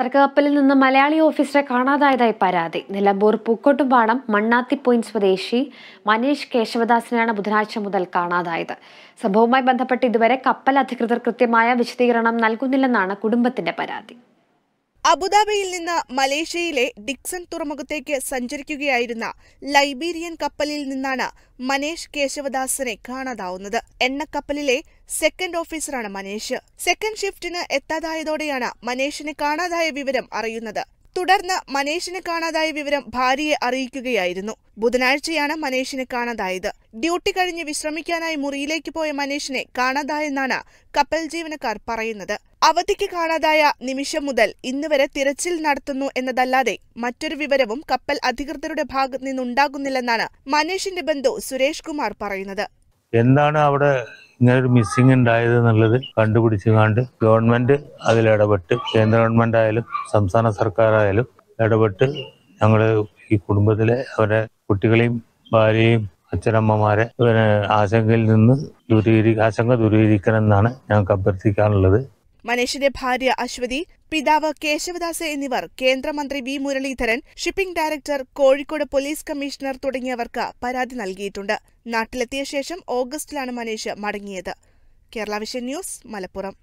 ചരക്കുകപ്പലിൽ നിന്ന് മലയാളി ഓഫീസറെ കാണാതായതായി പരാതി നിലമ്പൂർ പൂക്കോട്ടുംപാടം പോയിന്റ് സ്വദേശി മനീഷ് കേശവദാസിനെയാണ് ബുധനാഴ്ച മുതൽ കാണാതായത് സംഭവവുമായി ബന്ധപ്പെട്ട് ഇതുവരെ കപ്പൽ അധികൃതർ കൃത്യമായ വിശദീകരണം നൽകുന്നില്ലെന്നാണ് കുടുംബത്തിന്റെ പരാതി അബുദാബിയിൽ നിന്ന് മലേഷ്യയിലെ ഡിക്സൺ തുറമുഖത്തേക്ക് സഞ്ചരിക്കുകയായിരുന്ന ലൈബീരിയൻ കപ്പലിൽ നിന്നാണ് മനേഷ് കേശവദാസിനെ കാണാതാവുന്നത് എണ്ണക്കപ്പലിലെ സെക്കൻഡ് ഓഫീസറാണ് മനേഷ് സെക്കൻഡ് ഷിഫ്റ്റിന് എത്താതായതോടെയാണ് മനേഷിനെ കാണാതായ വിവരം അറിയുന്നത് തുടർന്ന് മനേഷിന് കാണാതായ വിവരം ഭാര്യയെ അറിയിക്കുകയായിരുന്നു ബുധനാഴ്ചയാണ് മനേഷിന് കാണാതായത് ഡ്യൂട്ടി കഴിഞ്ഞ് വിശ്രമിക്കാനായി മുറിയിലേക്ക് പോയ മനേഷിനെ കാണാതായെന്നാണ് കപ്പൽ ജീവനക്കാർ പറയുന്നത് അവധിക്ക് കാണാതായ നിമിഷം മുതൽ ഇന്ന് വരെ തിരച്ചിൽ നടത്തുന്നു എന്നതല്ലാതെ മറ്റൊരു വിവരവും കപ്പൽ അധികൃതരുടെ ഭാഗത്ത് നിന്നുണ്ടാകുന്നില്ലെന്നാണ് മനേഷിന്റെ ബന്ധു സുരേഷ് കുമാർ പറയുന്നത് എന്താണ് അവിടെ ഇങ്ങനൊരു മിസ്സിംഗ് ഉണ്ടായത് എന്നുള്ളത് കണ്ടുപിടിച്ചു കണ്ട് ഗവൺമെന്റ് അതിലിടപെട്ട് കേന്ദ്ര ഗവൺമെന്റ് ആയാലും സംസ്ഥാന സർക്കാരായാലും ഇടപെട്ട് ഞങ്ങൾ ഈ കുടുംബത്തിലെ അവരെ കുട്ടികളെയും ഭാര്യയും അച്ഛനമ്മമാരെ ആശങ്കയിൽ നിന്ന് ദൂരീകരി ആശങ്ക ദൂരീകരിക്കണം എന്നാണ് ഞങ്ങൾക്ക് അഭ്യർത്ഥിക്കാനുള്ളത് മനീഷിന്റെ ഭാര്യ അശ്വതി പിതാവ് കേശവദാസ് എന്നിവർ കേന്ദ്രമന്ത്രി V Muraleedharan shipping director Kozhikode police commissioner തുടങ്ങിയവർക്ക് പരാതി നൽകിയിട്ടുണ്ട് നാട്ടിലെത്തിയ ശേഷം ഓഗസ്റ്റിലാണ് മനീഷ് മടങ്ങിയത് കേരള വിഷൻ ന്യൂസ് മലപ്പുറം